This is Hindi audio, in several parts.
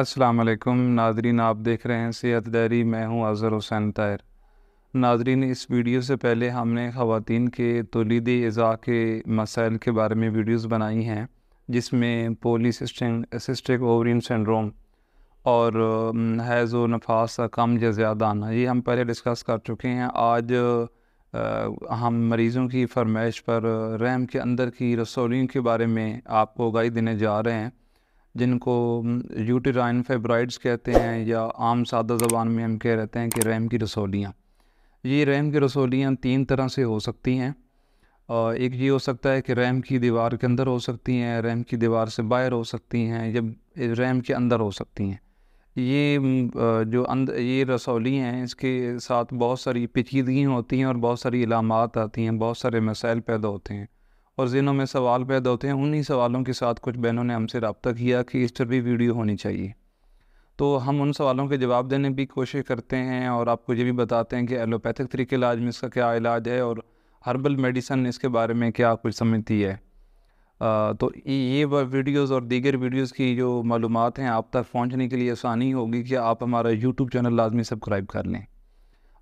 अस्सलाम वालेकुम नाजरीन आप देख रहे हैं सेहत डायरी मैं हूं अज़हर हुसैन तायर नाजरीन इस वीडियो से पहले हमने ख़वान के तोलीदी अज़ा के मसाइल के बारे में वीडियोस बनाई हैं जिसमें पोलीसिस्टिक ओवरिन सिंड्रोम और हैज़ो व नफास का कम या ज़्यादा आना ये हम पहले डिस्कस कर चुके हैं आज आ, हम मरीज़ों की फरमाइश पर रहम के अंदर की रसोलियों के बारे में आपको गाई देने जा रहे हैं जिनको यूटीराइन फेब्राइड्स कहते हैं या आम सादा ज़बान में हम कह रहते हैं कि रैम की रसोलियाँ ये रैम की रसोलियाँ तीन तरह से हो सकती हैं एक ये हो सकता है कि रैम की दीवार के अंदर हो सकती हैं रैम की दीवार से बाहर हो सकती हैं या रैम के अंदर हो सकती हैं ये जो अंद ये रसौली हैं इसके साथ बहुत सारी पेचीदगियाँ होती हैं और बहुत सारी इलामत आती हैं बहुत सारे मसाइल पैदा होते हैं और जिनों में सवाल पैदा होते हैं उन्हीं सवालों के साथ कुछ बहनों ने हमसे रबता किया कि इस पर भी वीडियो होनी चाहिए तो हम उन सवालों के जवाब देने की कोशिश करते हैं और आपको ये भी बताते हैं कि एलोपैथिक तरीके इलाज में इसका क्या इलाज है और हर्बल मेडिसन इसके बारे में क्या कुछ समझती है आ, तो ये वीडियोस और दीगर वीडियोस की जो मालूम हैं आप तक पहुंचने के लिए आसानी होगी कि आप हमारा यूट्यूब चैनल लाजमी सब्सक्राइब कर लें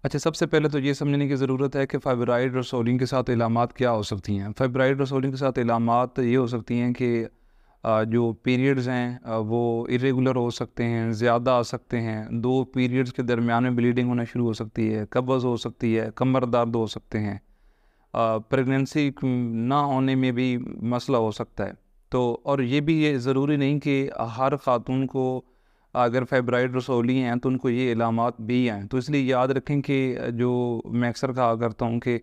अच्छा सबसे पहले तो ये समझने की ज़रूरत है कि फाइब्राइड सोलिन के साथ इलामत क्या हो सकती हैं फाइब्राइड सोलिन के साथ इलामत ये हो सकती हैं कि जो पीरियड्स हैं वो इरेगुलर हो सकते हैं ज़्यादा आ सकते हैं दो पीरियड्स के दरमियान में ब्लीडिंग होना शुरू हो सकती है कब्ज़ हो सकती है कमर दर्द हो सकते हैं प्रेगनेंसी ना होने में भी मसला हो सकता है तो और ये भी ये ज़रूरी नहीं कि हर ख़ातून को अगर फेब्राइड रसोली हैं तो उनको ये इलामत भी हैं तो इसलिए याद रखें कि जो मैं अक्सर कहा करता हूँ कि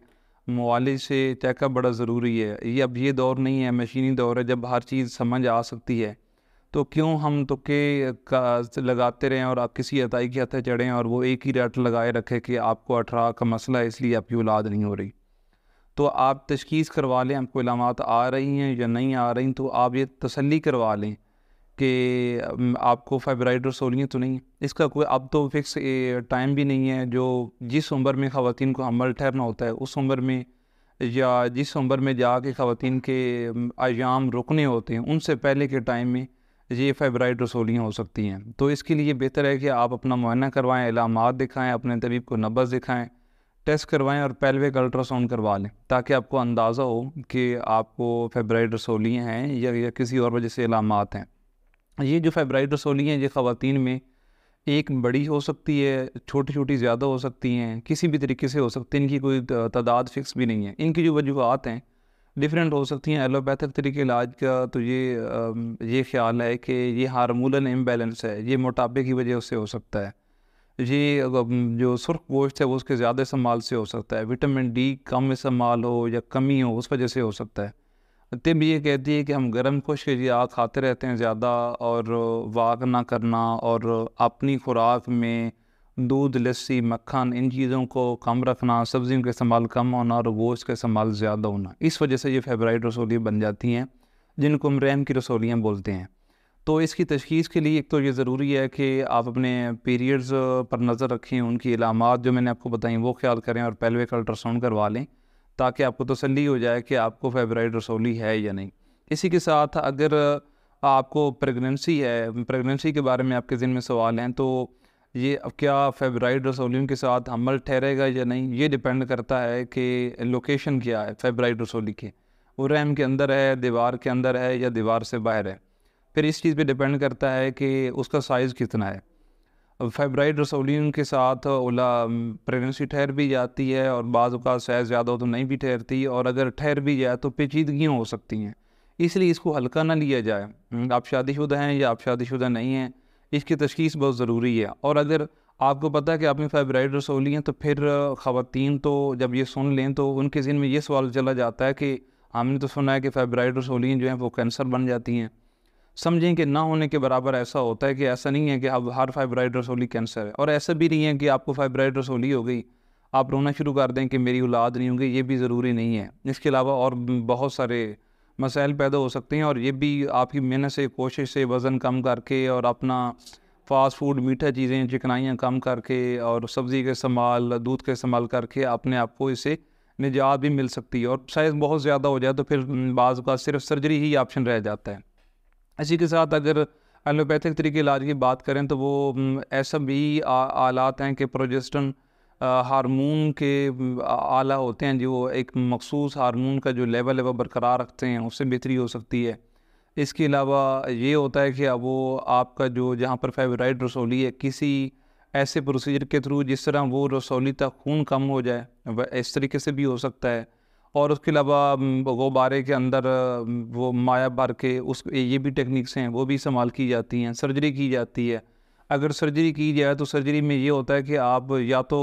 मालिज से चेकअप बड़ा ज़रूरी है ये अब ये दौर नहीं है मशीनी दौर है जब हर चीज़ समझ आ सकती है तो क्यों हम तुके का लगाते रहें और आप किसी अताई के हथे चढ़ें और वो एक ही रेट लगाए रखें कि आपको अठारह का मसला है इसलिए आपकी औलाद नहीं हो रही तो आप तशखीस करवा लें आपको इलामत आ रही हैं या नहीं आ रही तो आप ये तसली करवा लें कि आपको फाइब्राइड और सोलियाँ तो नहीं इसका कोई अब तो फिक्स टाइम भी नहीं है जो जिस उम्र में ख़वान को अमल ठहरना होता है उस उम्र में या जिस उम्र में जा के ख़वान के आयाम रुकने होते हैं उनसे पहले के टाइम में ये फाइब्राइड रसोलियाँ हो सकती हैं तो इसके लिए बेहतर है कि आप अपना मुआयना करवाएँ इलामत दिखाएँ अपने तबीब को नब्बस दिखाएँ टेस्ट करवाएँ और पेल्विक अल्ट्रासाउंड करवा लें ताकि आपको अंदाज़ा हो कि आपको फेब्राइड रसोलियाँ हैं या, या किसी और वजह से इलामत हैं ये जो होनी है ये ख़वान में एक बड़ी हो सकती है छोटी छोटी ज़्यादा हो सकती हैं किसी भी तरीके से हो सकती हैं इनकी कोई तादाद फिक्स भी नहीं है इनकी जो वजूहत हैं डिफरेंट हो सकती हैं एलोपैथिक तरीके इलाज का तो ये ये ख्याल है कि ये हारमूलन इम्बेलेंस है ये मोटापे की वजह से हो सकता है ये जो सुर्ख गोश्त है वो उसके ज़्यादा इस्तेमाल से हो सकता है विटामिन डी कम इस्तेमाल हो या कमी हो उस वजह से हो सकता है तिब ये कहती है कि हम गर्म खुश के गजियात खाते रहते हैं ज़्यादा और वाक ना करना और अपनी खुराक में दूध लस्सी मक्खन इन चीज़ों को कम रखना सब्जियों का इस्तेमाल कम होना और गोश्त का इस्तेमाल ज़्यादा होना इस वजह से ये फेवरेट रसोलियाँ बन जाती हैं जिनको हम रैम की रसोलियाँ बोलते हैं तो इसकी तशखीस के लिए एक तो ये ज़रूरी है कि आप अपने पीरियड्स पर नज़र रखें उनकी इलामत जो मैंने आपको बताई वो ख्याल करें और पहले का अल्ट्रासाउंड करवा लें ताकि आपको तो तसली हो जाए कि आपको फेबराइड रसोली है या नहीं इसी के साथ अगर आपको प्रेगनेंसी है प्रेगनेंसी के बारे में आपके जिन में सवाल हैं तो ये अब क्या फेबराइड रसोलियों के साथ हमल ठहरेगा या नहीं ये डिपेंड करता है कि लोकेशन क्या है फेबराइड रसोली के वो रैम के अंदर है दीवार के अंदर है या दीवार से बाहर है फिर इस चीज़ पे डिपेंड करता है कि उसका साइज़ कितना है फेब्राइड रसोलिन के साथ ओला प्रेगनेंसी ठहर भी जाती है और बाज़ अवत सैज़ ज़्यादा हो तो नहीं भी ठहरती और अगर ठहर भी जाए तो पेचीदगियाँ हो सकती हैं इसलिए इसको हल्का ना लिया जाए आप शादीशुदा हैं या आप शादीशुदा नहीं हैं इसकी तशखीस बहुत ज़रूरी है और अगर आपको पता है कि आपने फेब्राइड रसोली हैं तो फिर ख़वान तो जब ये सुन लें तो उनके जिन में ये सवाल चला जाता है कि हमने तो सुना है कि फेब्राइड रसोलियाँ जो हैं वो कैंसर बन जाती हैं समझें कि ना होने के बराबर ऐसा होता है कि ऐसा नहीं है कि अब हर फाइब्राइड रसोली कैंसर है और ऐसा भी नहीं है कि आपको फाइब्राइड रसोली हो गई आप रोना शुरू कर दें कि मेरी औलाद नहीं होगी ये भी ज़रूरी नहीं है इसके अलावा और बहुत सारे मसाइल पैदा हो सकते हैं और ये भी आपकी मेहनत से कोशिश से वज़न कम करके और अपना फास्ट फूड मीठा चीज़ें चिकनाइयाँ कम करके और सब्ज़ी के इस्तेमाल दूध का इस्तेमाल करके अपने आप को इसे निजात भी मिल सकती है और साइज़ बहुत ज़्यादा हो जाए तो फिर बाज़ का सिर्फ सर्जरी ही ऑप्शन रह जाता है इसी के साथ अगर एलोपैथिक तरीके इलाज की बात करें तो वो ऐसा भी आलात हैं कि प्रोजेस्टन हारमोन के आला होते हैं जो एक मखसूस हारमोन का जो लेवल है वह बरकरार रखते हैं उससे बेहतरी हो सकती है इसके अलावा ये होता है कि अब वो आपका जो जहाँ पर फेवराइड रसोली है किसी ऐसे प्रोसीजर के थ्रू जिस तरह वो रसोली तक खून कम हो जाए इस तरीके से भी हो सकता है और उसके अलावा गुब्बारे के अंदर वो माया भर के उस ये भी टेक्निक्स हैं वो भी इस्तेमाल की जाती हैं सर्जरी की जाती है अगर सर्जरी की जाए तो सर्जरी में ये होता है कि आप या तो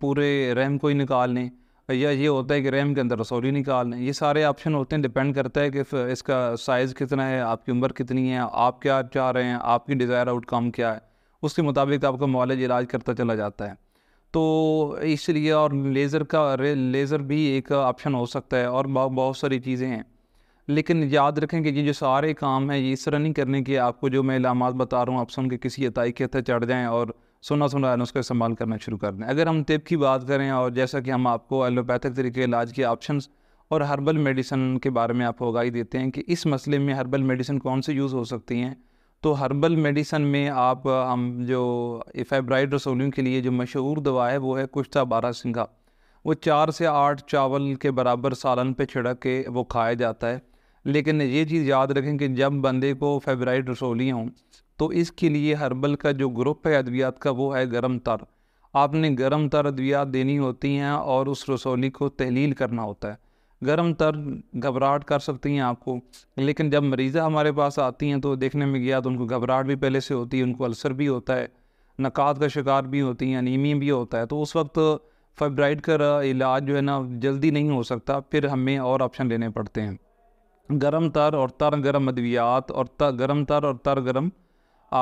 पूरे रैम को ही निकाल लें या ये होता है कि रैम के अंदर रसौली निकाल लें ये सारे ऑप्शन होते हैं डिपेंड करता है कि इसका साइज़ कितना है आपकी उम्र कितनी है आप क्या चाह रहे हैं आपकी डिज़ायर आउटकम क्या है उसके मुताबिक तो आपका मॉलेज इलाज करता चला जाता है तो इसलिए और लेज़र का लेज़र भी एक ऑप्शन हो सकता है और बहुत सारी चीज़ें हैं लेकिन याद रखें कि ये जो सारे काम हैं ये इस तरह नहीं करने के आपको जो मैं इलाम बता रहा हूँ आप सुन के किसी अताई के हथे चढ़ जाएँ और सुना सोना उसका इस्तेमाल करना शुरू कर दें अगर हम तिब की बात करें और जैसा कि हम आपको एलोपैथिक तरीके इलाज के ऑप्शन और हर्बल मेडिसन के बारे में आपको आगाही देते हैं कि इस मसले में हर्बल मेडिसन कौन से यूज़ हो सकती हैं तो हर्बल मेडिसन में आप हम जो इफेब्राइड रसोलियों के लिए जो मशहूर दवा है वो है कुश्ता बारह सिंगा वो चार से आठ चावल के बराबर सालन पे छिड़क के वो खाया जाता है लेकिन ये चीज़ याद रखें कि जब बंदे को फेब्राइड रसोलियाँ हों तो इसके लिए हर्बल का जो ग्रुप है अद्वियात का वो है गर्म तर आपने गर्म तर अद्वियात देनी होती हैं और उस रसोली को तहलील करना होता है गर्म तर घबराहट कर सकती हैं आपको लेकिन जब मरीज़ा हमारे पास आती हैं तो देखने में गया तो उनको घबराहट भी पहले से होती है उनको अल्सर भी होता है नक़ात का शिकार भी होती हैं अनिमी भी होता है तो उस वक्त फाइब्राइड का इलाज जो है ना जल्दी नहीं हो सकता फिर हमें और ऑप्शन लेने पड़ते हैं गर्म तर और तर गर्म अद्वियात और तर गर्म तर और तर गर्म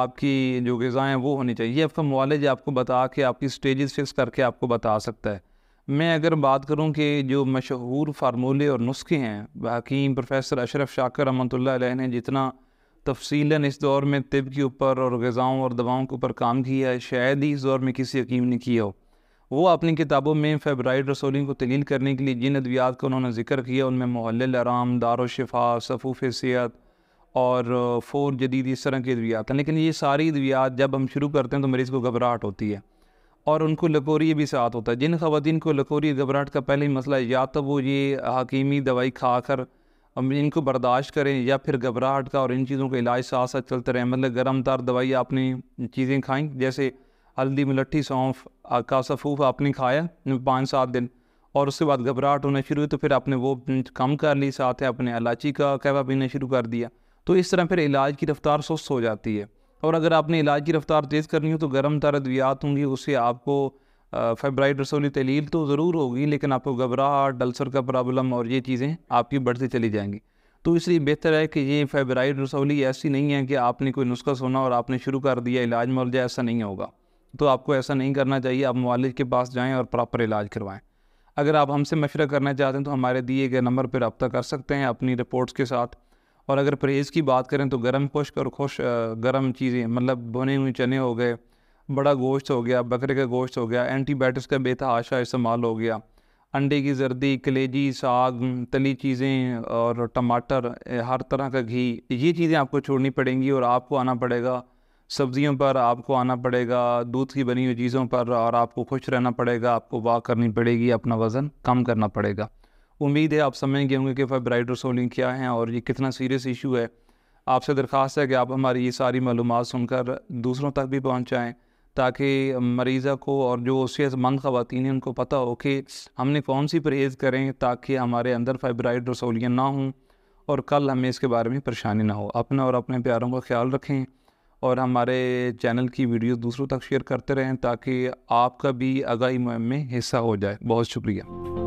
आपकी जो गज़ाएँ वो होनी चाहिए ये आपका मॉलेज आपको बता के आपकी स्टेजेस फिक्स करके आपको बता सकता है मैं अगर बात करूं कि जो मशहूर फार्मूले और नुस्खे हैं हकीम प्रोफेसर अशरफ शाकर रमतल ने जितना तफसीला इस दौर में तिब के ऊपर और गज़ाओं और दवाओं के ऊपर काम किया है शायद ही इस दौर में किसी हकीम ने किया हो वो अपनी किताबों में फेबराइड रसोलिन को तलील करने के लिए जिन अद्वियात का उन्होंने जिक्र किया उनमें मोहल्ल आराम दार सफ़ूफ़ सेहत और फोर जदीद इस तरह की अद्वियात हैं लेकिन ये सारी अद्वियात जब हम शुरू करते हैं तो मरीज़ को घबराहट होती है और उनको लकोरी भी साथ होता है जिन खातन को लकोरी घबराहट का पहले मसला है या तो वो ये हकीमी दवाई खा कर इनको बर्दाश्त करें या फिर घबराहट का और इन चीज़ों का इलाज साथ साथ चलते रहें मतलब गर्म तार दवाई आपने चीज़ें खाएं जैसे हल्दी मलट्ठी सौंफ का सफूफ आपने खाया पाँच सात दिन और उसके बाद घबराहट होना शुरू हुई तो फिर आपने वो कम कर ली साथ है अपने इलाची का कहवा पीना शुरू कर दिया तो इस तरह फिर इलाज की रफ्तार सुस्त हो जाती है और अगर आपने इलाज की रफ्तार तेज़ करनी हो तो गर्म तर अद्वियात होंगी उससे आपको फेब्राइड रसोली तहलील तो ज़रूर होगी लेकिन आपको घबराहट डल्सर का प्रॉब्लम और ये चीज़ें आपकी बढ़ती चली जाएंगी तो इसलिए बेहतर है कि ये फेब्राइड रसोली ऐसी नहीं है कि आपने कोई नुस्खा सोना और आपने शुरू कर दिया इलाज मौलजा ऐसा नहीं होगा तो आपको ऐसा नहीं करना चाहिए आप मालिक के पास जाएँ और प्रॉपर इलाज करवाएँ अगर आप हमसे मशवरा करना चाहते हैं तो हमारे दिए गए नंबर पर रबता कर सकते हैं अपनी रिपोर्ट्स के साथ और अगर परहेज़ की बात करें तो गर्म खुश्क और खुश गर्म चीज़ें मतलब भुने हुए चने हो गए बड़ा गोश्त हो गया बकरे का गोश्त हो गया एंटीबायोटिक्स का बेतहाशा इस्तेमाल हो गया अंडे की जर्दी कलेजी साग तली चीज़ें और टमाटर हर तरह का घी ये चीज़ें आपको छोड़नी पड़ेंगी और आपको आना पड़ेगा सब्ज़ियों पर आपको आना पड़ेगा दूध की बनी हुई चीज़ों पर और आपको खुश रहना पड़ेगा आपको वाह करनी पड़ेगी अपना वज़न कम करना पड़ेगा उम्मीद है आप समझ गए होंगे कि फाइब्राइड सोलिंग क्या है और ये कितना सीरियस इशू है आपसे दरख्वास्त है कि आप हमारी ये सारी मालूम सुनकर दूसरों तक भी पहुँचाएँ ताकि मरीज़ा को और जो सेहतमंद ख़वान हैं उनको पता हो कि हमने कौन सी परहेज़ करें ताकि हमारे अंदर फाइब्राइड रसोलियाँ ना हों और कल हमें इसके बारे में परेशानी ना हो अपना और अपने प्यारों का ख्याल रखें और हमारे चैनल की वीडियो दूसरों तक शेयर करते रहें ताकि आपका भी आगाही मुहिम में हिस्सा हो जाए बहुत शुक्रिया